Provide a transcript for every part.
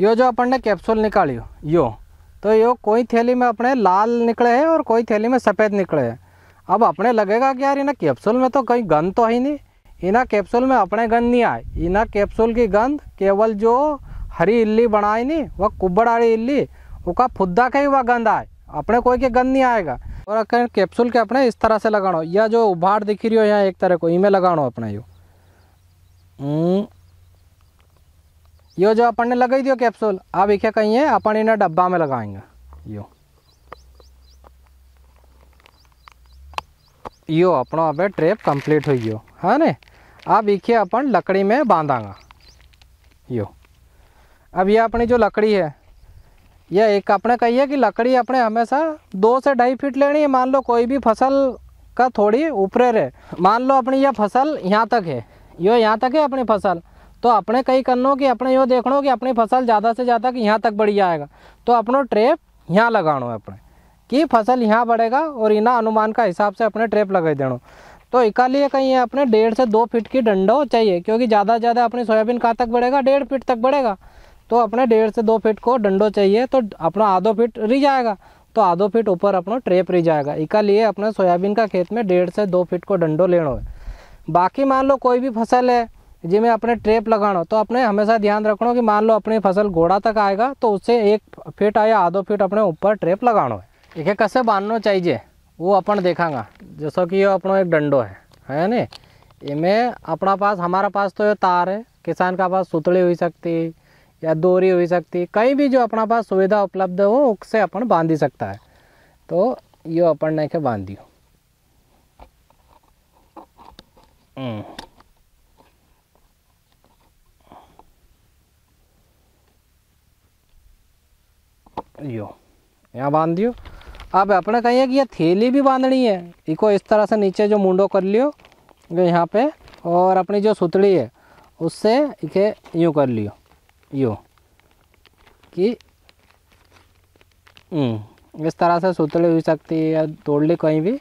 यो जो अपन ने कैप्सूल निकाली यो तो यो कोई थैली में अपने लाल निकले हैं और कोई थैली में सफ़ेद निकले हैं अब अपने लगेगा कि यार इना कैप्सूल में तो कहीं गंद तो है नहीं इना कैप्सूल में अपने गंद नहीं आए इना कैप्सूल की गंद केवल जो हरी इल्ली बनाई नहीं वह कुब्बड़ आड़ी इल्ली उसका फुद्दा का ही वह गंद आए अपने कोई के गंद नहीं आएगा और अगर कैप्सूल के अपने इस तरह से लगाना या जो उभार दिखी रही हो यहाँ एक तरह को इमें लगाना अपने यो यो जो अपन ने लगाई दियो कैप्सूल अब इखे कहीं है अपन इन्हें डब्बा में लगाएंगे यो यो अपनो अब ट्रेप कंप्लीट हो गयो है न अब इखे अपन लकड़ी में बांधांगा यो अब यह अपनी जो लकड़ी है यह एक अपने कही है कि लकड़ी अपने हमेशा दो से ढाई फीट लेनी है मान लो कोई भी फसल का थोड़ी ऊपर रहे मान लो अपनी यह फसल यहाँ तक है यो यहाँ तक है अपनी फसल તો આપણે કંઈ कि अपने આપણે એવું દેખણો कि अपनी फसल ज़्यादा से ज़्यादा कि यहाँ तक बढ़ जाएगा तो अपनो ट्रेप यहाँ लगाना है अपने कि फसल यहाँ बढ़ेगा और इना अनुमान का हिसाब से अपने ट्रेप लगा देना तो इसका लिए कहीं अपने डेढ़ से दो फीट की डंडो चाहिए क्योंकि ज़्यादा से ज़्यादा अपनी सोयाबीन कहाँ तक बढ़ेगा डेढ़ फीट तक बढ़ेगा तो अपने डेढ़ से दो फीट को डंडो चाहिए तो अपना आधो फीट रह जाएगा तो आधो फीट ऊपर अपना ट्रेप रह जाएगा इसका लिए अपने सोयाबीन का खेत में डेढ़ से दो फीट को डंडो लेना है बाकी मान लो कोई भी फसल है जिमें अपने ट्रेप लगा तो अपने हमेशा ध्यान रखना कि मान लो अपनी फसल घोड़ा तक आएगा तो उससे एक फीट या आधो फीट अपने ऊपर ट्रेप लगा है इके कैसे बांधना चाहिए वो अपन देखांगा जैसा कि ये अपनो एक डंडो है है नी इमें अपना पास हमारा पास तो ये तार है किसान का पास सुतली हुई सकती या दोरी हुई सकती कहीं भी जो अपना पास सुविधा उपलब्ध हो उससे अपन बांध ही सकता है तो ये अपन ने के बांधियो यो यहाँ बांध दियो अब अपने कहिए कि ये थैली भी बांधनी है इको इस तरह से नीचे जो मुंडो कर लियो यहाँ पे और अपनी जो सुतड़ी है उससे इके यूँ कर लियो यो कि हम्म, इस तरह से सुतड़ी हो सकती है या तोड़ ली कहीं भी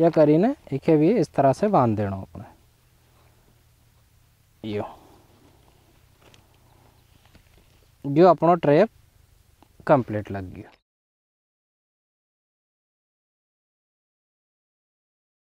या करी ने इके भी इस तरह से बांध देना अपने यो जो अपनो ट्रेप कंप्लीट लग गया